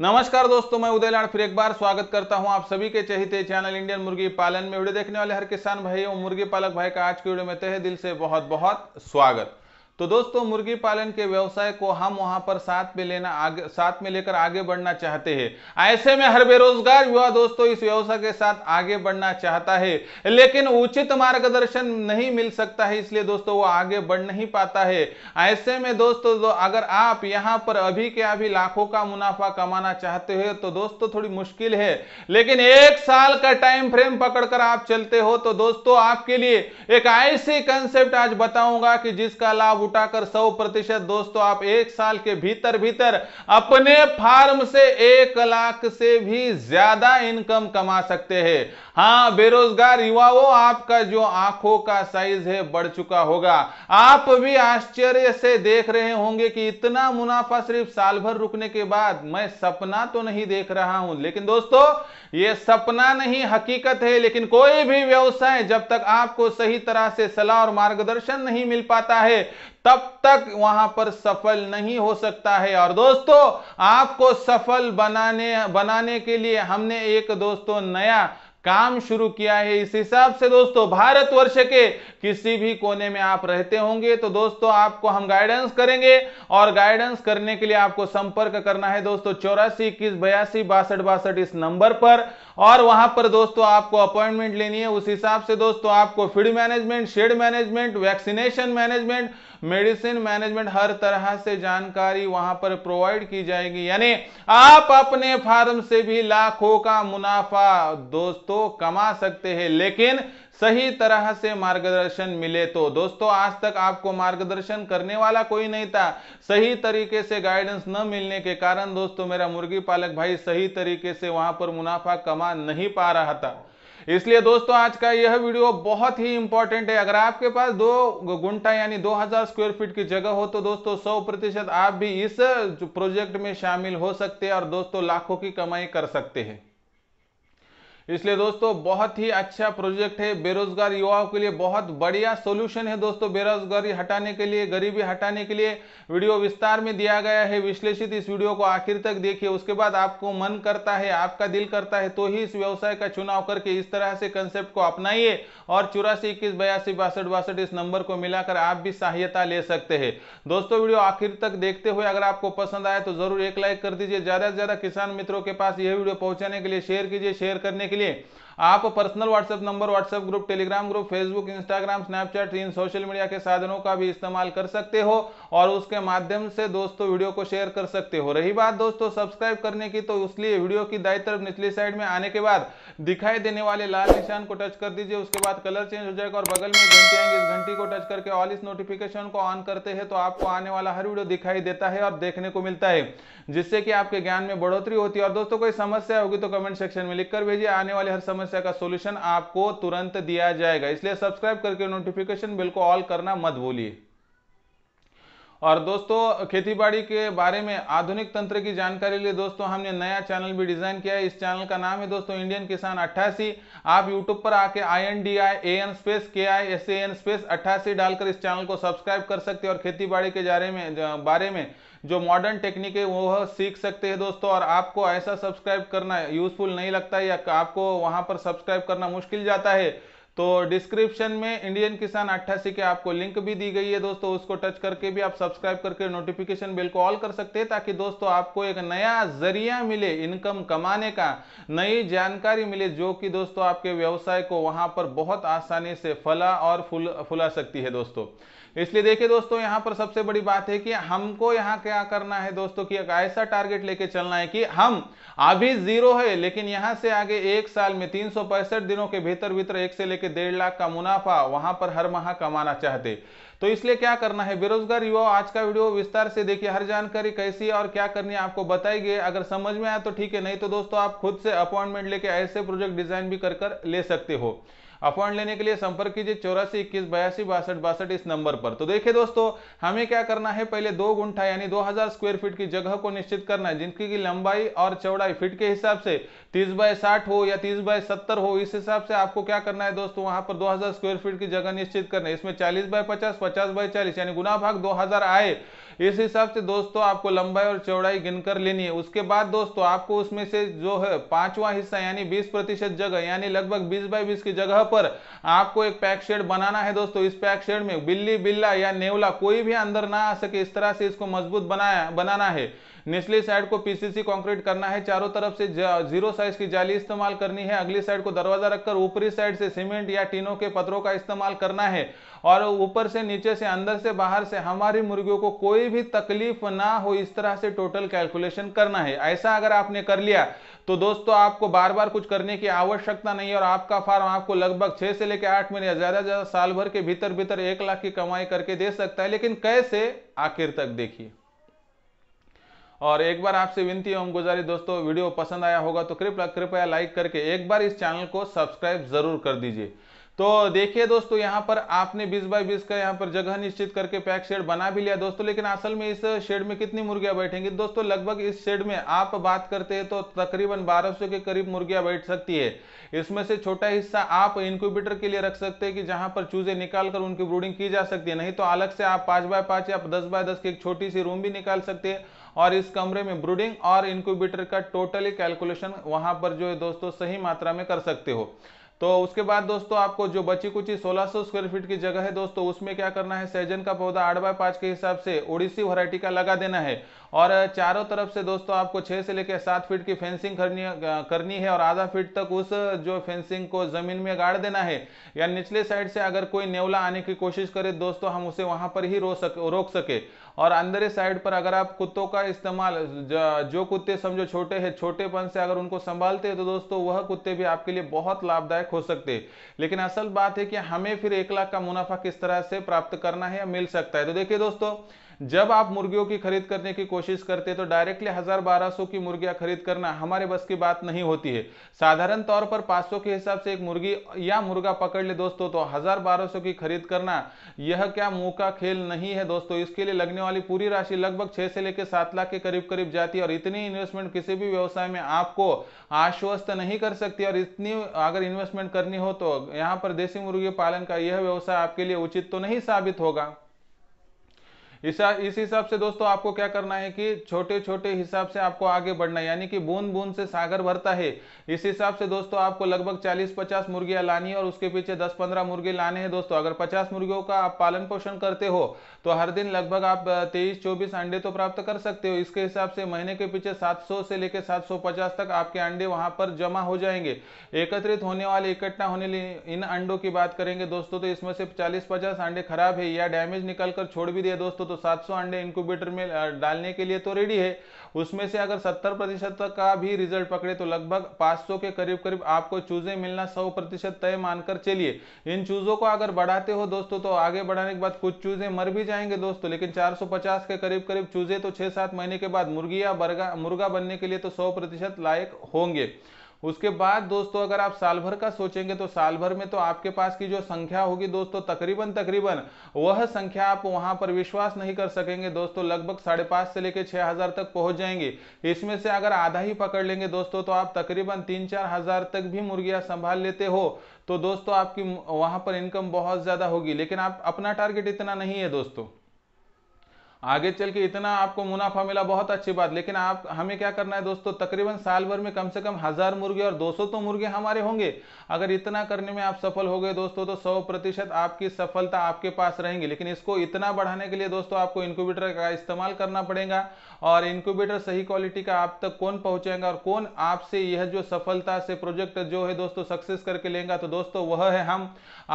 नमस्कार दोस्तों मैं उदय लाड़ फिर एक बार स्वागत करता हूं आप सभी के चहिते चैनल इंडियन मुर्गी पालन में वीडियो देखने वाले हर किसान भाई और मुर्गी पालक भाई का आज की वीडियो में तहे दिल से बहुत बहुत स्वागत तो दोस्तों मुर्गी पालन के व्यवसाय को हम वहां पर साथ में लेना आगे साथ में लेकर आगे बढ़ना चाहते हैं ऐसे में हर बेरोजगार युवा दोस्तों इस व्यवसाय के साथ आगे बढ़ना चाहता है लेकिन उचित मार्गदर्शन नहीं मिल सकता है इसलिए दोस्तों वो आगे बढ़ नहीं पाता है ऐसे में दोस्तों दो अगर आप यहाँ पर अभी के अभी लाखों का मुनाफा कमाना चाहते हो तो दोस्तों थोड़ी मुश्किल है लेकिन एक साल का टाइम फ्रेम पकड़कर आप चलते हो तो दोस्तों आपके लिए एक ऐसी कंसेप्ट आज बताऊंगा कि जिसका लाभ उठाकर सौ प्रतिशत दोस्तों आप एक साल के भीतर भीतर अपने फार्म से एक लाख से भी ज्यादा इनकम कमा सकते हैं हाँ बेरोजगार युवाओं आपका जो आंखों का साइज है बढ़ चुका होगा आप भी आश्चर्य से देख रहे होंगे कि इतना मुनाफा सिर्फ साल भर रुकने के बाद मैं सपना तो नहीं देख रहा हूं लेकिन दोस्तों ये सपना नहीं हकीकत है लेकिन कोई भी व्यवसाय जब तक आपको सही तरह से सलाह और मार्गदर्शन नहीं मिल पाता है तब तक वहां पर सफल नहीं हो सकता है और दोस्तों आपको सफल बनाने बनाने के लिए हमने एक दोस्तों नया काम शुरू किया है इस हिसाब से दोस्तों भारतवर्ष के किसी भी कोने में आप रहते होंगे तो दोस्तों आपको हम गाइडेंस करेंगे और गाइडेंस करने के लिए आपको संपर्क करना है दोस्तों चौरासी इक्कीस बयासी बासठ बासठ इस नंबर पर और वहां पर दोस्तों आपको अपॉइंटमेंट लेनी है उस हिसाब से दोस्तों आपको feed management shed management vaccination management medicine management हर तरह से जानकारी वहां पर प्रोवाइड की जाएगी यानी आप अपने फार्म से भी लाखों का मुनाफा दोस्तों कमा सकते हैं लेकिन सही तरह से मार्गदर्शन मिले तो दोस्तों आज तक आपको मार्गदर्शन करने वाला कोई नहीं था सही तरीके से गाइडेंस न मिलने के कारण दोस्तों मेरा मुर्गी पालक भाई सही तरीके से वहां पर मुनाफा कमा नहीं पा रहा था इसलिए दोस्तों आज का यह वीडियो बहुत ही इंपॉर्टेंट है अगर आपके पास दो गुंटा यानी 2000 स्क्वायर फीट की जगह हो तो दोस्तों 100 प्रतिशत आप भी इस प्रोजेक्ट में शामिल हो सकते हैं और दोस्तों लाखों की कमाई कर सकते हैं इसलिए दोस्तों बहुत ही अच्छा प्रोजेक्ट है बेरोजगार युवाओं के लिए बहुत बढ़िया सोल्यूशन है दोस्तों बेरोजगारी हटाने के लिए गरीबी हटाने के लिए वीडियो विस्तार में दिया गया है विश्लेषित इस वीडियो को आखिर तक देखिए उसके बाद आपको मन करता है आपका दिल करता है तो ही इस व्यवसाय का चुनाव करके इस तरह से कंसेप्ट को अपनाइए और चौरासी इक्कीस बयासी बासठ बासठ इस नंबर को मिलाकर आप भी सहायता ले सकते हैं दोस्तों वीडियो आखिर तक देखते हुए अगर आपको पसंद आए तो जरूर एक लाइक कर दीजिए ज्यादा से ज्यादा किसान मित्रों के पास यह वीडियो पहुंचाने के लिए शेयर कीजिए शेयर करने के लिए आप personal WhatsApp number WhatsApp group Telegram group Facebook Instagram Snapchat इन सोशल मीडिया के साधनों का भी इस्तेमाल कर सकते हो और उसके माध्यम से दोस्तों वीडियो को शेयर कर सकते हो रही बात दोस्तों सब्सक्राइब करने की तो इसलिए वीडियो की दाई तरफ निचली साइड में आने के बाद दिखाई देने वाले लाल निशान को टच कर दीजिए उसके बाद कलर चेंज हो जाएगा और बगल में घंटी आएंगे इस घंटी को टच करके ऑल इस नोटिफिकेशन को ऑन करते हैं तो आपको आने वाला हर वीडियो दिखाई देता है और देखने को मिलता है जिससे कि आपके ज्ञान में बढ़ोतरी होती है और दोस्तों कोई समस्या होगी तो कमेंट सेक्शन में लिखकर भेजिए आने वाले हर समस्या समस्या का सोल्यूशन आपको तुरंत दिया जाएगा इसलिए सब्सक्राइब करके नोटिफिकेशन बिल को ऑल करना मत भूलिए और दोस्तों खेतीबाड़ी के बारे में आधुनिक तंत्र की जानकारी लिए दोस्तों हमने नया चैनल भी डिजाइन किया है इस चैनल का नाम है दोस्तों इंडियन किसान अट्ठासी आप यूट्यूब पर आके I N D I A N space K I S A N space अट्ठासी डालकर इस चैनल को सब्सक्राइब कर सकते हैं और खेतीबाड़ी के बारे में बारे में जो मॉडर्न टेक्निक है वो सीख सकते हैं दोस्तों और आपको ऐसा सब्सक्राइब करना यूजफुल नहीं लगता या आपको वहां पर सब्सक्राइब करना मुश्किल जाता है तो डिस्क्रिप्शन में इंडियन किसान अट्ठासी के आपको लिंक भी दी गई है दोस्तों उसको टच करके भी आप सब्सक्राइब करके नोटिफिकेशन बेल को ऑल कर सकते हैं ताकि दोस्तों आपको एक नया जरिया मिले इनकम कमाने का नई जानकारी मिले जो कि दोस्तों आपके व्यवसाय को वहां पर बहुत आसानी से फला और फुल फुला सकती है दोस्तों इसलिए देखिए दोस्तों यहाँ पर सबसे बड़ी बात है कि हमको यहाँ क्या करना है दोस्तों कि एक ऐसा टारगेट लेके चलना है कि हम अभी जीरो है लेकिन यहां से आगे एक साल में तीन दिनों के भीतर भीतर एक से लेकर डेढ़ लाख का मुनाफा वहां पर हर माह कमाना चाहते तो इसलिए क्या करना है बेरोजगार युवा आज का वीडियो विस्तार से देखिए हर जानकारी कैसी और क्या करनी है आपको बताएगी अगर समझ में आया तो ठीक है नहीं तो दोस्तों आप खुद से अपॉइंटमेंट लेके ऐसे प्रोजेक्ट डिजाइन भी कर कर ले सकते हो अपॉइंट लेने के लिए संपर्क कीजिए चौरासी इक्कीस बयासी बासठ बासठ इस नंबर पर तो देखिए दोस्तों हमें क्या करना है पहले दो गुंठा यानी 2000 स्क्वायर फीट की जगह को निश्चित करना है जिनकी लंबाई और चौड़ाई फीट के हिसाब से तीस बाय साठ हो या तीस बाय सत्तर हो इस हिसाब से आपको क्या करना है दोस्तों वहां पर हजार स्क्वायर फीट की जगह निश्चित करना है इसमें चालीस बाय पचास पचास बाय चालीस यानी गुना भाग हजार आए इस हिसाब से दोस्तों आपको लंबाई और चौड़ाई गिनकर लेनी है उसके बाद दोस्तों आपको उसमें से जो है पांचवा हिस्सा यानी बीस प्रतिशत जगह यानी लगभग बीस बाई बीस की जगह पर आपको एक पैक शेड बनाना है दोस्तों इस पैक शेड में बिल्ली बिल्ला या नेवला कोई भी अंदर ना आ सके इस तरह से इसको मजबूत बनाया बनाना है निचली साइड को पीसीसी कंक्रीट करना है चारों तरफ से जीरो साइज की जाली इस्तेमाल करनी है अगली साइड को दरवाजा रखकर ऊपरी साइड से सीमेंट या टीनों के पत्रों का इस्तेमाल करना है और ऊपर से नीचे से अंदर से बाहर से हमारी मुर्गियों को कोई भी तकलीफ ना हो इस तरह से टोटल कैलकुलेशन करना है ऐसा अगर आपने कर लिया तो दोस्तों आपको बार बार कुछ करने की आवश्यकता नहीं और आपका फार्म आपको लगभग छह से लेकर आठ महीने ज्यादा ज्यादा साल भर के भीतर भीतर एक लाख की कमाई करके दे सकता है लेकिन कैसे आखिर तक देखिए और एक बार आपसे विनती एवं गुजारी दोस्तों वीडियो पसंद आया होगा तो कृपया कृपया लाइक करके एक बार इस चैनल को सब्सक्राइब जरूर कर दीजिए तो देखिए दोस्तों यहाँ पर आपने 20 बाय 20 का यहाँ पर जगह निश्चित करके पैक शेड बना भी लिया दोस्तों लेकिन असल में इस शेड में कितनी मुर्गियां बैठेंगी दोस्तों लगभग इस शेड में आप बात करते हैं तो तकरीबन 1200 के करीब मुर्गियां बैठ सकती है इसमें से छोटा हिस्सा आप इंक्यूबेटर के लिए रख सकते हैं कि जहां पर चूजे निकाल कर उनकी ब्रूडिंग की जा सकती है नहीं तो अलग से आप पांच बाय पांच या दस बाय दस की एक छोटी सी रूम भी निकाल सकते हैं और इस कमरे में ब्रूडिंग और इंक्यूबेटर का टोटली कैलकुलेशन वहां पर जो है दोस्तों सही मात्रा में कर सकते हो तो उसके बाद दोस्तों आपको जो बची कुची 1600 स्क्वायर फीट की जगह है दोस्तों उसमें क्या करना है सैजन का पौधा आठ बाय पाँच के हिसाब से ओडिसी वरायटी का लगा देना है और चारों तरफ से दोस्तों आपको छः से लेकर सात फीट की फेंसिंग करनी करनी है और आधा फीट तक उस जो फेंसिंग को ज़मीन में गाड़ देना है या निचले साइड से अगर कोई नेवला आने की कोशिश करे दोस्तों हम उसे वहाँ पर ही रो सके रोक सके और अंदर साइड पर अगर आप कुत्तों का इस्तेमाल जो कुत्ते समझो छोटे हैं छोटेपन से अगर उनको संभालते हैं तो दोस्तों वह कुत्ते भी आपके लिए बहुत लाभदायक हो सकते हैं लेकिन असल बात है कि हमें फिर एक लाख का मुनाफा किस तरह से प्राप्त करना है या मिल सकता है तो देखिए दोस्तों जब आप मुर्गियों की खरीद करने की कोशिश करते तो डायरेक्टली हजार बारह सौ की मुर्गियां खरीद करना हमारे बस की बात नहीं होती है साधारण तौर पर पांच सौ के हिसाब से एक मुर्गी या मुर्गा पकड़ ले दोस्तों तो हजार बारह सौ की खरीद करना यह क्या मुंह का खेल नहीं है दोस्तों इसके लिए लगने वाली पूरी राशि लगभग छह से लेकर सात लाख के करीब करीब जाती है और इतनी इन्वेस्टमेंट किसी भी व्यवसाय में आपको आश्वस्त नहीं कर सकती और इतनी अगर इन्वेस्टमेंट करनी हो तो यहाँ पर देसी मुर्गी पालन का यह व्यवसाय आपके लिए उचित तो नहीं साबित होगा इस इस हिसाब से दोस्तों आपको क्या करना है कि छोटे छोटे हिसाब से आपको आगे बढ़ना है यानी कि बूंद बूंद से सागर भरता है इस हिसाब से दोस्तों आपको लगभग 40-50 मुर्गियां लानी है और उसके पीछे 10-15 मुर्गे लाने हैं दोस्तों अगर 50 मुर्गियों का आप पालन पोषण करते हो तो हर दिन लगभग आप 23-24 अंडे तो प्राप्त कर सकते हो इसके हिसाब से महीने के पीछे सात से लेकर सात तक आपके अंडे वहां पर जमा हो जाएंगे एकत्रित होने वाले इकट्ठा होने इन अंडों की बात करेंगे दोस्तों तो इसमें से चालीस पचास अंडे खराब है या डैमेज निकलकर छोड़ भी दिया दोस्तों तो 700 अंडे इंक्यूबेटर में डालने के लिए तो रेडी है उसमें से अगर 70 प्रतिशत का भी रिजल्ट पकड़े तो लगभग 500 के करीब करीब आपको चूजे मिलना 100 प्रतिशत तय मानकर चलिए इन चूजों को अगर बढ़ाते हो दोस्तों तो आगे बढ़ाने के बाद कुछ चूजे मर भी जाएंगे दोस्तों लेकिन 450 के करीब करीब चूजे तो छह सात महीने के बाद मुर्गी या मुर्गा बनने के लिए तो सौ लायक होंगे उसके बाद दोस्तों अगर आप साल भर का सोचेंगे तो साल भर में तो आपके पास की जो संख्या होगी दोस्तों तकरीबन तकरीबन वह संख्या आप वहां पर विश्वास नहीं कर सकेंगे दोस्तों लगभग साढ़े पांच से लेकर छह हजार तक पहुंच जाएंगे इसमें से अगर आधा ही पकड़ लेंगे दोस्तों तो आप तकरीबन तीन चार हजार तक भी मुर्गियां संभाल लेते हो तो दोस्तों आपकी वहां पर इनकम बहुत ज्यादा होगी लेकिन आप अपना टारगेट इतना नहीं है दोस्तों आगे चल के इतना आपको मुनाफा मिला बहुत अच्छी बात लेकिन आप हमें क्या करना है दोस्तों तकरीबन साल भर में कम से कम हज़ार मुर्गे और 200 तो मुर्गे हमारे होंगे अगर इतना करने में आप सफल हो गए दोस्तों तो सौ प्रतिशत आपकी सफलता आपके पास रहेंगी लेकिन इसको इतना बढ़ाने के लिए दोस्तों आपको इंक्यूबेटर का इस्तेमाल करना पड़ेगा और इंक्यूबेटर सही क्वालिटी का आप तक कौन पहुंचेगा और कौन आपसे यह जो सफलता से प्रोजेक्ट जो है दोस्तों सक्सेस करके लेंगे तो दोस्तों वह है हम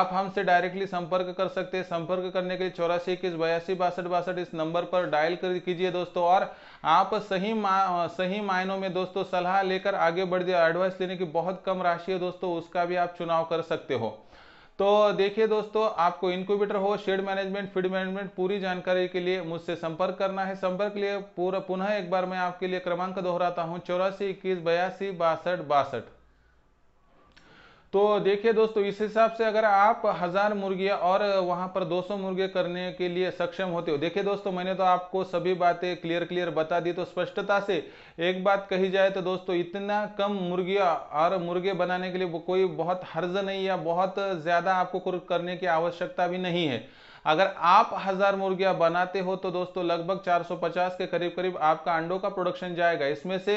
आप हमसे डायरेक्टली संपर्क कर सकते हैं संपर्क करने के लिए चौरासी इक्कीस बयासी बासठ बासठ इस नंबर पर डायल कर कीजिए दोस्तों और आप सही मा सही मायनों में दोस्तों सलाह लेकर आगे बढ़ जाए एडवाइस लेने की बहुत कम राशि है दोस्तों उसका भी आप चुनाव कर सकते हो तो देखिए दोस्तों आपको इंक्यूबेटर हो शेड मैनेजमेंट फीड मैनेजमेंट पूरी जानकारी के लिए मुझसे संपर्क करना है संपर्क लिए पूरा पुनः एक बार मैं आपके लिए क्रमांक दोहराता हूँ चौरासी इक्कीस बयासी बासठ बासठ तो देखिए दोस्तों इस हिसाब से अगर आप हज़ार मुर्गियाँ और वहाँ पर 200 मुर्गे करने के लिए सक्षम होते हो देखिए दोस्तों मैंने तो आपको सभी बातें क्लियर क्लियर बता दी तो स्पष्टता से एक बात कही जाए तो दोस्तों इतना कम मुर्गियाँ और मुर्गे बनाने के लिए कोई बहुत हर्ज नहीं या बहुत ज़्यादा आपको करने की आवश्यकता भी नहीं है अगर आप हजार मुर्गियां बनाते हो तो दोस्तों लगभग 450 के करीब करीब आपका अंडों का प्रोडक्शन जाएगा इसमें से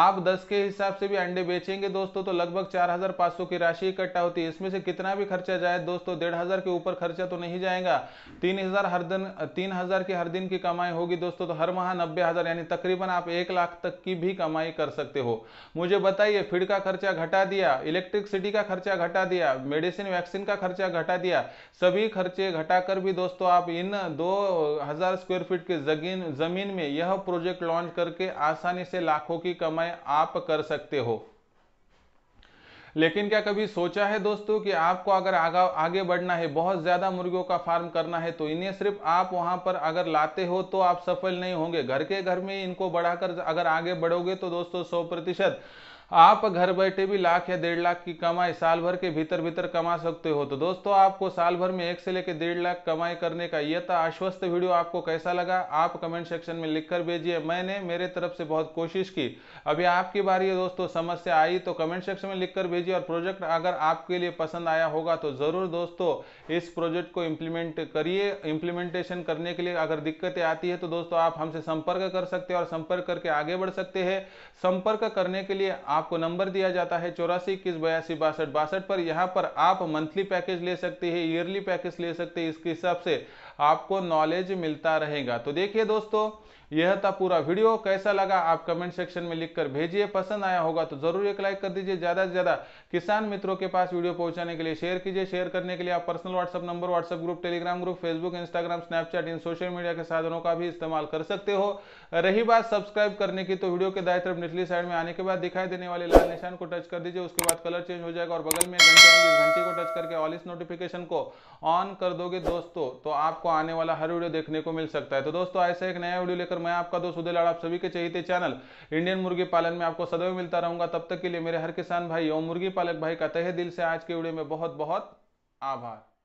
आप 10 के हिसाब से भी अंडे बेचेंगे दोस्तों तो लगभग 4500 की राशि इकट्ठा होती है इसमें से कितना भी खर्चा जाए दोस्तों डेढ़ हजार के ऊपर खर्चा तो नहीं जाएगा तीन हजार हर दिन तीन हजार की हर दिन की कमाई होगी दोस्तों तो हर माह नब्बे हजार यानी तकरीबन आप एक लाख तक की भी कमाई कर सकते हो मुझे बताइए फीड का खर्चा घटा दिया इलेक्ट्रिसिटी का खर्चा घटा दिया मेडिसिन वैक्सीन का खर्चा घटा दिया सभी खर्चे घटाकर भी दोस्तों आप इन 2000 स्क्वायर फीट की जगीन जमीन में यह प्रोजेक्ट लॉन्च करके आसानी से लाखों की कमाई आप कर सकते हो लेकिन क्या कभी सोचा है दोस्तों कि आपको अगर आगा, आगे बढ़ना है बहुत ज़्यादा मुर्गियों का फार्म करना है तो इन्हें सिर्फ आप वहाँ पर अगर लाते हो तो आप सफल नहीं होंगे घर के घर में इनको बढ़ाकर अगर आगे बढ़ोगे तो दोस्तों सौ प्रतिशत आप घर बैठे भी लाख या डेढ़ लाख की कमाई साल भर के भीतर भीतर कमा सकते हो तो दोस्तों आपको साल भर में एक से लेकर डेढ़ लाख कमाई करने का यह था आश्वस्त वीडियो आपको कैसा लगा आप कमेंट सेक्शन में लिखकर भेजिए मैंने मेरे तरफ से बहुत कोशिश की अभी आपकी बारी है दोस्तों समस्या आई तो कमेंट सेक्शन में लिखकर भेजिए और प्रोजेक्ट अगर आपके लिए पसंद आया होगा तो जरूर दोस्तों इस प्रोजेक्ट को इम्प्लीमेंट करिए इम्प्लीमेंटेशन करने के लिए अगर दिक्कतें आती है तो दोस्तों आप हमसे संपर्क कर सकते हैं और संपर्क करके आगे बढ़ सकते हैं संपर्क करने के लिए आपको नंबर दिया जाता है चौरासी इक्कीस बयासी बासठ बासठ पर यहाँ पर आप मंथली पैकेज ले सकते हैं ईयरली पैकेज ले सकते हैं इसके हिसाब से आपको नॉलेज मिलता रहेगा तो देखिए दोस्तों यह था पूरा वीडियो कैसा लगा आप कमेंट सेक्शन में लिखकर भेजिए पसंद आया होगा तो जरूर एक लाइक कर दीजिए ज्यादा से ज्यादा किसान मित्रों के पास वीडियो पहुंचाने के लिए शेयर कीजिए शेयर करने के लिए आप personal WhatsApp number WhatsApp group Telegram group Facebook Instagram Snapchat इन सोशल मीडिया के साधनों का भी इस्तेमाल कर सकते हो रही बात सब्सक्राइब करने की तो वीडियो के दाएं तरफ निचली साइड में आने के बाद दिखाई देने वाले लाल निशान को टच कर दीजिए उसके बाद कलर चेंज हो जाएगा और बगल में घंटे इस घंटी को टच करके ऑल इस नोटिफिकेशन को ऑन कर दोगे दोस्तों तो आपको आने वाला हर वीडियो देखने को मिल सकता है तो दोस्तों ऐसा एक नया वीडियो लेकर नमस्कार मैं आपका दोस्त उदय लाड़ आप सभी के चाहिए चैनल इंडियन मुर्गी पालन में आपको सदैव मिलता रहूंगा तब तक के लिए मेरे हर किसान भाई और मुर्गी पालक भाई का तहे दिल से आज के वीडियो में बहुत बहुत आभार